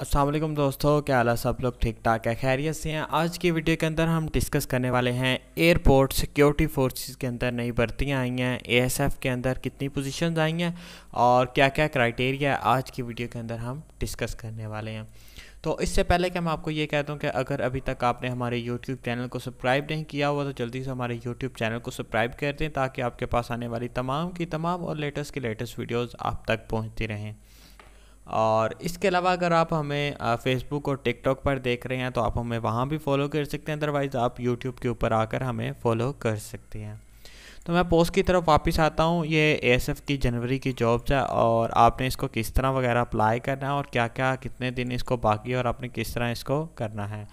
असलम दोस्तों क्या हाल है सब लोग ठीक ठाक है खैरियत से हैं आज की वीडियो के अंदर हम डिस्कस करने वाले हैं एयरपोर्ट सिक्योरिटी फोर्सेस के अंदर नई भर्तियाँ आई हैं एएसएफ के अंदर कितनी पोजीशंस आई हैं और क्या क्या क्राइटेरिया आज की वीडियो के अंदर हम डिस्कस करने वाले हैं तो इससे पहले कि मैं आपको ये कह दूँ कि अगर अभी तक आपने हमारे यूट्यूब चैनल को सब्सक्राइब नहीं किया हुआ तो जल्दी से हमारे यूट्यूब चैनल को सब्सक्राइब कर दें ताकि आपके पास आने वाली तमाम की तमाम और लेटेस्ट की लेटेस्ट वीडियोज़ आप तक पहुँचती रहें और इसके अलावा अगर आप हमें फेसबुक और टिकटॉक पर देख रहे हैं तो आप हमें वहाँ भी फॉलो कर सकते हैं अदरवाइज़ आप यूट्यूब के ऊपर आकर हमें फॉलो कर सकते हैं तो मैं पोस्ट की तरफ वापस आता हूँ ये एएसएफ की जनवरी की जॉब है और आपने इसको किस तरह वगैरह अप्लाई करना है और क्या क्या कितने दिन इसको बाकी है और आपने किस तरह इसको करना है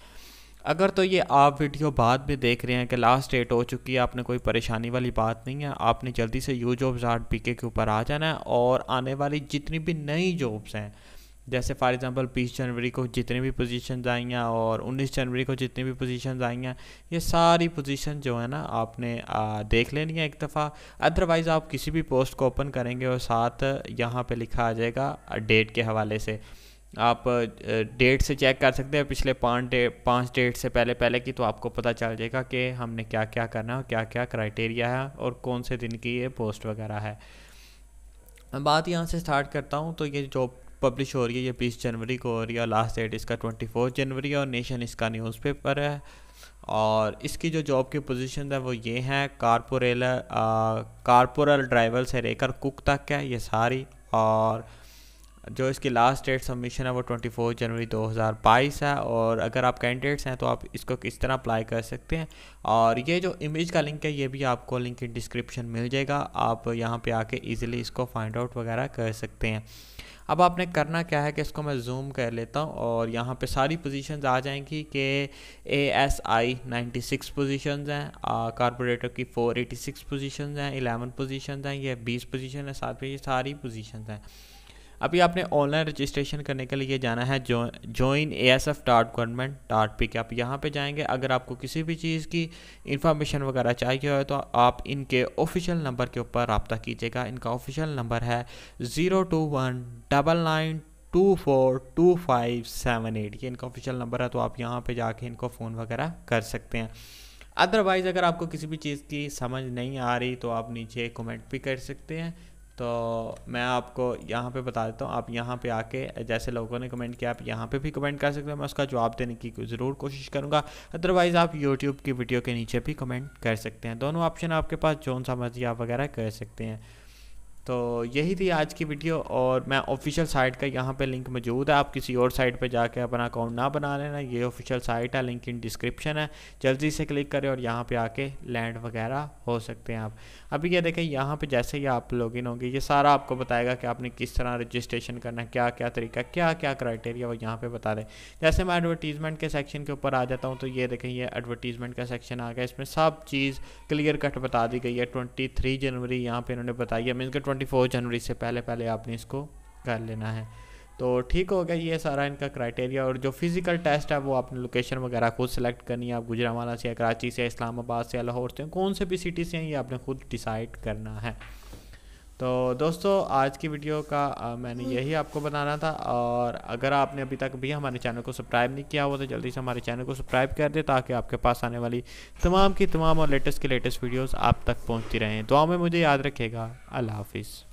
अगर तो ये आप वीडियो बाद में देख रहे हैं कि लास्ट डेट हो चुकी है आपने कोई परेशानी वाली बात नहीं है आपने जल्दी से यू जॉब्स आर्ट पी के ऊपर आ जाना है और आने वाली जितनी भी नई जॉब्स हैं जैसे फॉर एग्ज़ाम्पल बीस जनवरी को जितनी भी पोजीशन आई हैं और उन्नीस जनवरी को जितनी भी पोजीशन आई हैं ये सारी पोजीशन जो है ना आपने आ, देख लेनी है एक दफ़ा अदरवाइज़ आप किसी भी पोस्ट को ओपन करेंगे और साथ यहाँ पे लिखा आ जाएगा डेट के हवाले से आप डेट से चेक कर सकते हैं पिछले पाँच डे पाँच डेट से पहले पहले की तो आपको पता चल जाएगा कि हमने क्या क्या करना है क्या क्या क्राइटेरिया है और कौन से दिन की ये पोस्ट वगैरह है बात यहाँ से स्टार्ट करता हूँ तो ये जॉब पब्लिश हो रही है ये बीस जनवरी को हो रही है लास्ट डेट इसका ट्वेंटी फोर जनवरी और नेशन इसका न्यूज़पेपर है और इसकी जो जॉब की पोजीशन है वो ये हैं कारपोरेल कारपोरल ड्राइवर से लेकर कुक तक है ये सारी और जो इसकी लास्ट डेट सबमिशन है वो ट्वेंटी फोर जनवरी दो हज़ार बाईस है और अगर आप कैंडिडेट्स हैं तो आप इसको किस तरह अप्लाई कर सकते हैं और ये जो इमेज का लिंक है ये भी आपको लिंक इन डिस्क्रिप्शन मिल जाएगा आप यहाँ पे आके इजीली इसको फाइंड आउट वगैरह कर सकते हैं अब आपने करना क्या है कि इसको मैं जूम कर लेता हूँ और यहाँ पे सारी पोजीशंस आ जाएंगी कि A S I ninety six position हैं कार्पोरेटर की फोर एटी सिक्स पोजिशन हैं एलेवन पोजीशंस हैं ये बीस पोजीशन है साथ में ये सारी पोजीशंस हैं अभी आपने ऑनलाइन रजिस्ट्रेशन करने के लिए जाना है join A S F dot government dot P K आप यहाँ पर जाएंगे अगर आपको किसी भी चीज़ की इंफॉर्मेशन वगैरह चाहिए हो तो आप इनके ऑफिशियल नंबर के ऊपर रबता कीजिएगा इनका ऑफिशियल नंबर है zero two one double nine two four two five seven eight ये इनका ऑफिशियल नंबर है तो आप यहाँ पे जाके इनको फ़ोन वगैरह कर सकते हैं अदरवाइज़ अगर आपको किसी भी चीज़ की समझ नहीं आ रही तो आप नीचे कमेंट भी कर सकते हैं तो मैं आपको यहाँ पे बता देता हूँ आप यहाँ पे आके जैसे लोगों ने कमेंट किया आप यहाँ पे भी कमेंट कर सकते हैं मैं उसका जवाब देने की ज़रूर कोशिश करूँगा अदरवाइज़ आप यूट्यूब की वीडियो के नीचे भी कमेंट कर सकते हैं दोनों ऑप्शन आपके पास जोन सा मर्जी आप वगैरह कर सकते हैं तो यही थी आज की वीडियो और मैं ऑफिशियल साइट का यहाँ पे लिंक मौजूद है आप किसी और साइट पे जाके अपना अकाउंट ना बना लेना ये ऑफिशियल साइट है लिंक इन डिस्क्रिप्शन है जल्दी से क्लिक करें और यहाँ पे आके लैंड वगैरह हो सकते हैं आप अभी ये देखें यहाँ पे जैसे ही आप लॉगिन होंगे ये सारा आपको बताएगा कि आपने किस तरह रजिस्ट्रेशन करना है क्या क्या तरीका क्या क्या क्राइटेरिया वो यहाँ पर बता दें जैसे मैं एडवर्टीज़मेंट के सेक्शन के ऊपर आ जाता हूँ तो ये देखें ये एडवर्टीज़मेंट का सेक्शन आ गया इसमें सब चीज़ क्लियर कट बता दी गई है ट्वेंटी जनवरी यहाँ पर इन्होंने बताई है मीनस के ट्वेंटी फोर जनवरी से पहले पहले आपने इसको कर लेना है तो ठीक हो गया ये सारा इनका क्राइटेरिया और जो फिज़िकल टेस्ट है वो आपने लोकेशन वगैरह खुद सेलेक्ट करनी है आप गुजरावाला से कराची से इस्लामाबाद से लाहौर से कौन से भी सिटी से हैं ये आपने खुद डिसाइड करना है तो दोस्तों आज की वीडियो का आ, मैंने हम्म। यही आपको बनाना था और अगर आपने अभी तक भी हमारे चैनल को सब्सक्राइब नहीं किया हुआ तो जल्दी से हमारे चैनल को सब्सक्राइब कर दें ताकि आपके पास आने वाली तमाम की तमाम और लेटेस्ट की लेटेस्ट वीडियोस आप तक पहुंचती रहें दुआ में मुझे याद रखेगा अल्लाह हाफिज़